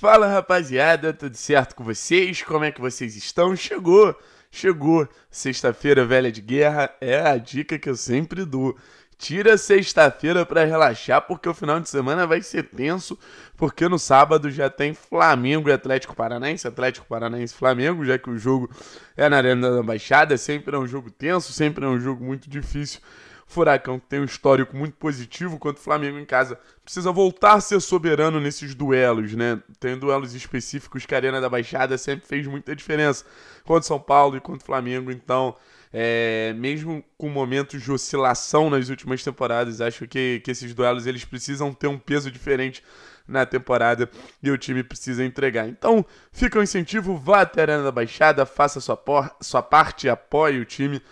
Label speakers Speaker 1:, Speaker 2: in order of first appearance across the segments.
Speaker 1: Fala rapaziada, tudo certo com vocês? Como é que vocês estão? Chegou, chegou. Sexta-feira velha de guerra é a dica que eu sempre dou. Tira sexta-feira para relaxar, porque o final de semana vai ser tenso, porque no sábado já tem Flamengo e Atlético Paranaense, Atlético Paranaense e Flamengo, já que o jogo é na Arena da Baixada, sempre é um jogo tenso, sempre é um jogo muito difícil Furacão, que tem um histórico muito positivo, quanto o Flamengo em casa precisa voltar a ser soberano nesses duelos, né? Tem duelos específicos que a Arena da Baixada sempre fez muita diferença, contra São Paulo e contra o Flamengo. Então, é, mesmo com momentos de oscilação nas últimas temporadas, acho que, que esses duelos eles precisam ter um peso diferente na temporada e o time precisa entregar. Então, fica o um incentivo, vá até a Arena da Baixada, faça sua, por, sua parte, apoie o time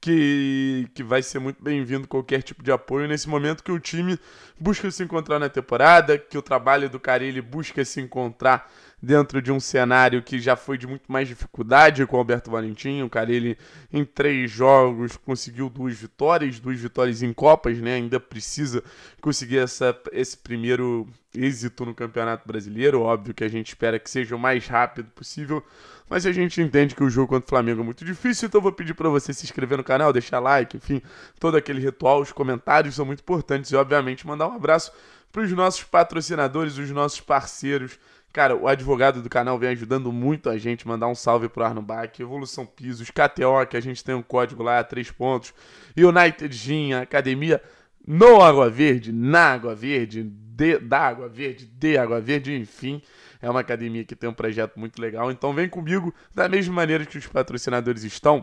Speaker 1: que, que vai ser muito bem-vindo qualquer tipo de apoio nesse momento que o time busca se encontrar na temporada, que o trabalho do Carilli busca se encontrar dentro de um cenário que já foi de muito mais dificuldade com o Alberto Valentim. O Carilli, em três jogos, conseguiu duas vitórias, duas vitórias em Copas, né? Ainda precisa conseguir essa, esse primeiro êxito no Campeonato Brasileiro. Óbvio que a gente espera que seja o mais rápido possível. Mas a gente entende que o jogo contra o Flamengo é muito difícil, então eu vou pedir para você se inscrever no canal, deixar like, enfim, todo aquele ritual, os comentários são muito importantes e, obviamente, mandar um abraço para os nossos patrocinadores, os nossos parceiros. Cara, o advogado do canal vem ajudando muito a gente. Mandar um salve pro Arnobac, Evolução Pisos, KTO, que a gente tem um código lá, três pontos. United Gym, Academia no Água Verde, na Água Verde, de, da Água Verde, de Água Verde, enfim é uma academia que tem um projeto muito legal. Então vem comigo da mesma maneira que os patrocinadores estão,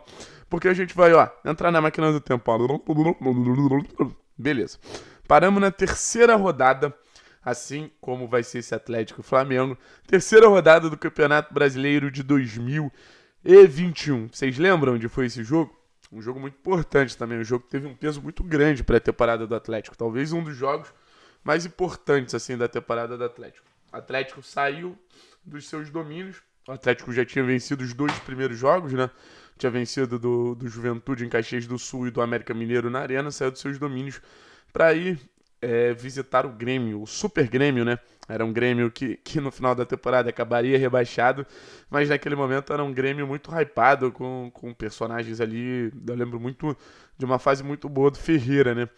Speaker 1: porque a gente vai, ó, entrar na máquina do tempo. Beleza. Paramos na terceira rodada, assim como vai ser esse Atlético Flamengo. Terceira rodada do Campeonato Brasileiro de 2021. Vocês lembram onde foi esse jogo? Um jogo muito importante também, um jogo que teve um peso muito grande para a temporada do Atlético. Talvez um dos jogos mais importantes assim da temporada do Atlético. O Atlético saiu dos seus domínios. O Atlético já tinha vencido os dois primeiros jogos, né? Tinha vencido do, do Juventude em Caxias do Sul e do América Mineiro na Arena, saiu dos seus domínios para ir é, visitar o Grêmio, o Super Grêmio, né? Era um Grêmio que, que no final da temporada acabaria rebaixado, mas naquele momento era um Grêmio muito hypado, com, com personagens ali. Eu lembro muito de uma fase muito boa do Ferreira, né?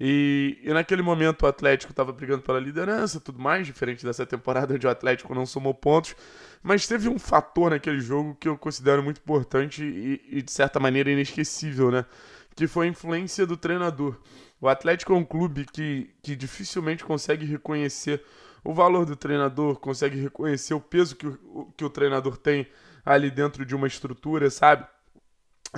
Speaker 1: E, e naquele momento o Atlético estava brigando pela liderança, tudo mais, diferente dessa temporada onde o Atlético não somou pontos. Mas teve um fator naquele jogo que eu considero muito importante e, e de certa maneira inesquecível, né? Que foi a influência do treinador. O Atlético é um clube que, que dificilmente consegue reconhecer o valor do treinador, consegue reconhecer o peso que o, que o treinador tem ali dentro de uma estrutura, sabe?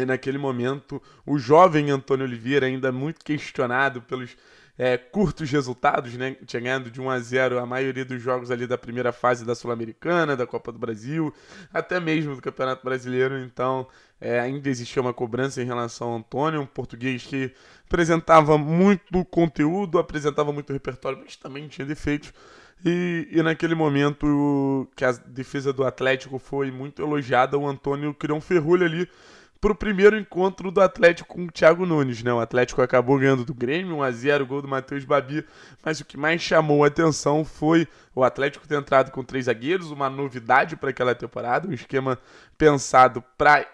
Speaker 1: E naquele momento, o jovem Antônio Oliveira, ainda muito questionado pelos é, curtos resultados, né? Tinha ganhado de 1 a 0 a maioria dos jogos ali da primeira fase da Sul-Americana, da Copa do Brasil, até mesmo do Campeonato Brasileiro. Então, é, ainda existia uma cobrança em relação ao Antônio, um português que apresentava muito conteúdo, apresentava muito repertório, mas também tinha defeitos. E, e, naquele momento que a defesa do Atlético foi muito elogiada, o Antônio criou um ferrulho ali pro primeiro encontro do Atlético com o Thiago Nunes, né? O Atlético acabou ganhando do Grêmio, 1 a 0 gol do Matheus Babi, mas o que mais chamou a atenção foi o Atlético ter entrado com três zagueiros, uma novidade para aquela temporada, um esquema pensado para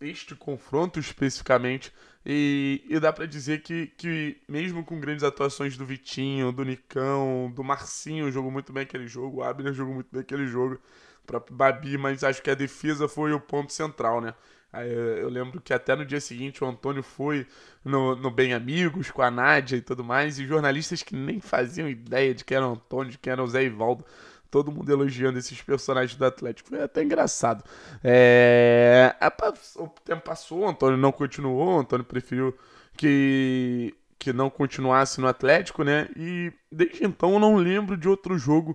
Speaker 1: este confronto especificamente. E, e dá para dizer que, que, mesmo com grandes atuações do Vitinho, do Nicão, do Marcinho, jogou muito bem aquele jogo, o Abner jogou muito bem aquele jogo, o próprio Babi, mas acho que a defesa foi o ponto central, né? Aí eu lembro que até no dia seguinte o Antônio foi no, no Bem Amigos com a Nádia e tudo mais, e jornalistas que nem faziam ideia de quem era o Antônio, de quem era o Zé Ivaldo, todo mundo elogiando esses personagens do Atlético. Foi até engraçado. É... é o tempo passou, o Antônio não continuou, o Antônio preferiu que, que não continuasse no Atlético, né? E desde então eu não lembro de outro jogo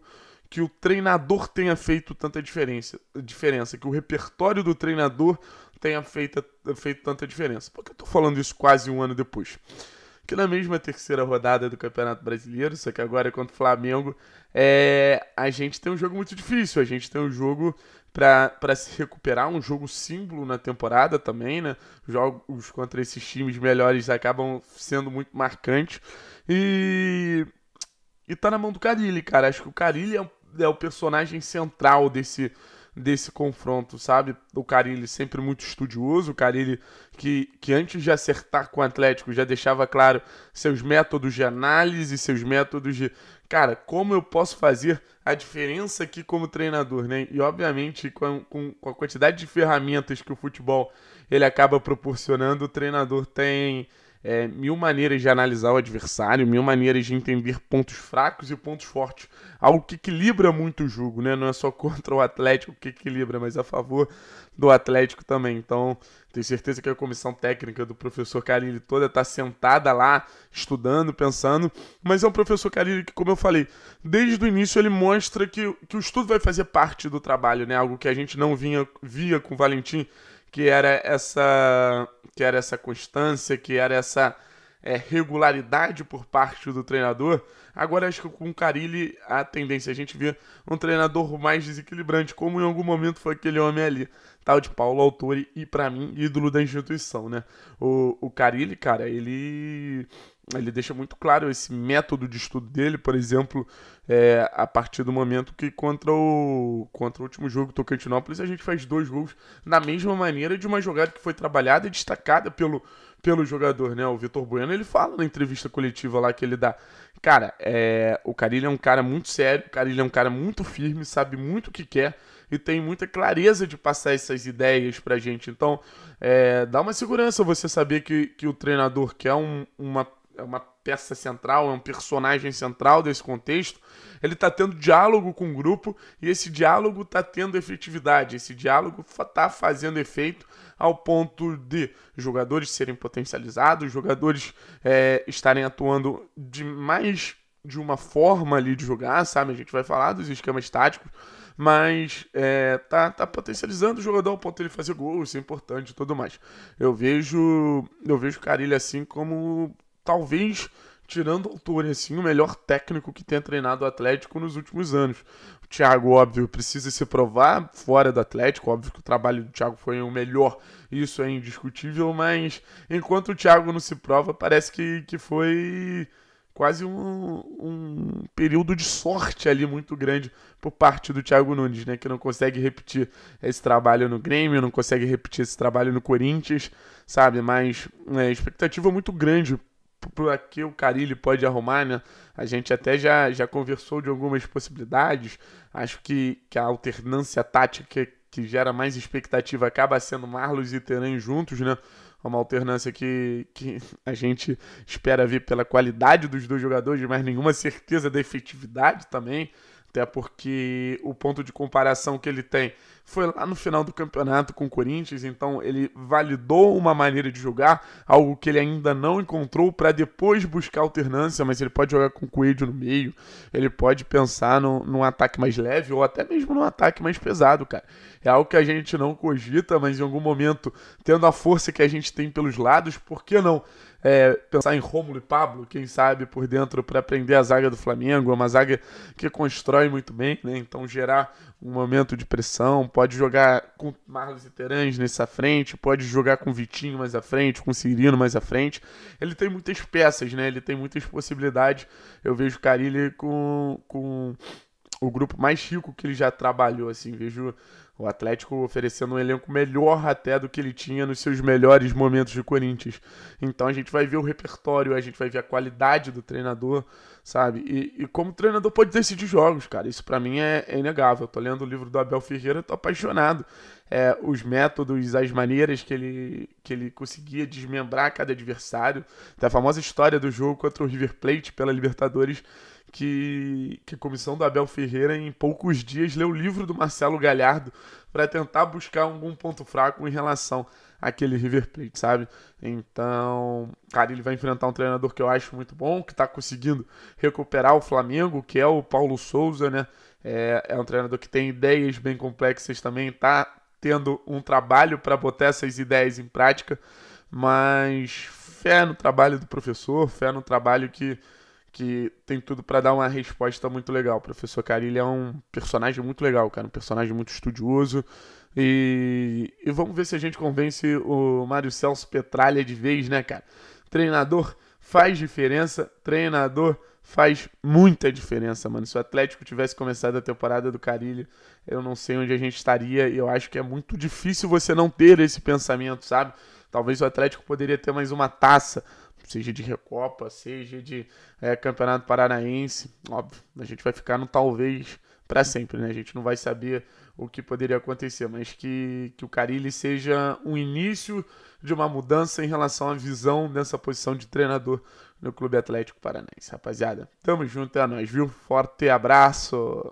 Speaker 1: que o treinador tenha feito tanta diferença, diferença que o repertório do treinador tenha feito, feito tanta diferença. Por que eu tô falando isso quase um ano depois? Que na mesma terceira rodada do Campeonato Brasileiro, só que agora é contra o Flamengo, é, a gente tem um jogo muito difícil. A gente tem um jogo para se recuperar, um jogo símbolo na temporada também, né? Jogos contra esses times melhores acabam sendo muito marcantes. E. E tá na mão do Carilli, cara. Acho que o Carilli é, é o personagem central desse, desse confronto, sabe? O Carilli sempre muito estudioso, o Carilli que, que antes de acertar com o Atlético já deixava claro seus métodos de análise, seus métodos de, cara, como eu posso fazer a diferença aqui como treinador, né? E obviamente com, com, com a quantidade de ferramentas que o futebol ele acaba proporcionando, o treinador tem é, mil maneiras de analisar o adversário, mil maneiras de entender pontos fracos e pontos fortes. Algo que equilibra muito o jogo, né? Não é só contra o Atlético que equilibra, mas é a favor do Atlético também. Então, tenho certeza que a comissão técnica do professor Carilli toda está sentada lá, estudando, pensando. Mas é um professor Carilli que, como eu falei, desde o início ele mostra que, que o estudo vai fazer parte do trabalho, né? Algo que a gente não vinha, via com o Valentim que era essa que era essa constância, que era essa é, regularidade por parte do treinador. Agora acho que com o Carilli a tendência é a gente vê um treinador mais desequilibrante, como em algum momento foi aquele homem ali, tal de Paulo Autori e para mim ídolo da instituição, né? O, o Carilli, cara, ele ele deixa muito claro esse método de estudo dele, por exemplo, é, a partir do momento que contra o, contra o último jogo Tocantinópolis a gente faz dois gols na mesma maneira de uma jogada que foi trabalhada e destacada pelo pelo jogador, né? O Vitor Bueno, ele fala na entrevista coletiva lá que ele dá. Cara, é, o Carilho é um cara muito sério, o Carilho é um cara muito firme, sabe muito o que quer e tem muita clareza de passar essas ideias pra gente. Então, é, dá uma segurança você saber que, que o treinador quer um, uma, é uma peça central, é um personagem central desse contexto. Ele está tendo diálogo com o grupo e esse diálogo está tendo efetividade, esse diálogo está fazendo efeito ao ponto de jogadores serem potencializados, jogadores é, estarem atuando de mais de uma forma ali de jogar, sabe? A gente vai falar dos esquemas táticos, mas é, tá, tá potencializando o jogador ao ponto de ele fazer gol, isso é importante e tudo mais. Eu vejo, eu vejo o Carilho assim como talvez tirando o Tony, assim, o melhor técnico que tem treinado o Atlético nos últimos anos. O Thiago, óbvio, precisa se provar fora do Atlético, óbvio que o trabalho do Thiago foi o melhor, isso é indiscutível, mas enquanto o Thiago não se prova, parece que, que foi quase um, um período de sorte ali muito grande por parte do Thiago Nunes, né, que não consegue repetir esse trabalho no Grêmio, não consegue repetir esse trabalho no Corinthians, sabe, mas é, expectativa muito grande para que o Carilli pode arrumar, né? A gente até já, já conversou de algumas possibilidades. Acho que, que a alternância tática que, que gera mais expectativa acaba sendo Marlos e Teran juntos, né? É uma alternância que, que a gente espera ver pela qualidade dos dois jogadores, mas nenhuma certeza da efetividade também até porque o ponto de comparação que ele tem foi lá no final do campeonato com o Corinthians, então ele validou uma maneira de jogar, algo que ele ainda não encontrou para depois buscar alternância, mas ele pode jogar com o Coelho no meio, ele pode pensar no, num ataque mais leve ou até mesmo num ataque mais pesado, cara. É algo que a gente não cogita, mas em algum momento, tendo a força que a gente tem pelos lados, por que não é, pensar em Rômulo e Pablo, quem sabe, por dentro para prender a zaga do Flamengo. É uma zaga que constrói muito bem, né? Então gerar um momento de pressão, pode jogar com Marlos e Terãs nessa frente, pode jogar com Vitinho mais à frente, com Cirino mais à frente. Ele tem muitas peças, né? Ele tem muitas possibilidades. Eu vejo o com, com o grupo mais rico que ele já trabalhou, assim, vejo o Atlético oferecendo um elenco melhor até do que ele tinha nos seus melhores momentos de Corinthians. Então a gente vai ver o repertório, a gente vai ver a qualidade do treinador, sabe? E, e como o treinador pode decidir jogos, cara. Isso para mim é, é, inegável. Eu tô lendo o livro do Abel Ferreira, tô apaixonado. É, os métodos, as maneiras que ele, que ele conseguia desmembrar cada adversário. Da famosa história do jogo contra o River Plate pela Libertadores que, que a comissão do Abel Ferreira, em poucos dias, leu o livro do Marcelo Galhardo para tentar buscar algum ponto fraco em relação àquele River Plate, sabe? Então, cara, ele vai enfrentar um treinador que eu acho muito bom, que está conseguindo recuperar o Flamengo, que é o Paulo Souza, né? É, é um treinador que tem ideias bem complexas também, tá tendo um trabalho para botar essas ideias em prática, mas fé no trabalho do professor, fé no trabalho que que tem tudo para dar uma resposta muito legal. O professor Carilho é um personagem muito legal, cara, um personagem muito estudioso. E, e vamos ver se a gente convence o Mário Celso Petralha de vez, né, cara? Treinador faz diferença, treinador faz muita diferença, mano. Se o Atlético tivesse começado a temporada do Carilho, eu não sei onde a gente estaria. E eu acho que é muito difícil você não ter esse pensamento, sabe? Talvez o Atlético poderia ter mais uma taça, seja de Recopa, seja de é, Campeonato Paranaense. Óbvio, a gente vai ficar no talvez para sempre, né? A gente não vai saber o que poderia acontecer, mas que, que o Carilli seja um início de uma mudança em relação à visão dessa posição de treinador no Clube Atlético Paranaense. Rapaziada, tamo junto, é nóis, viu? Forte abraço!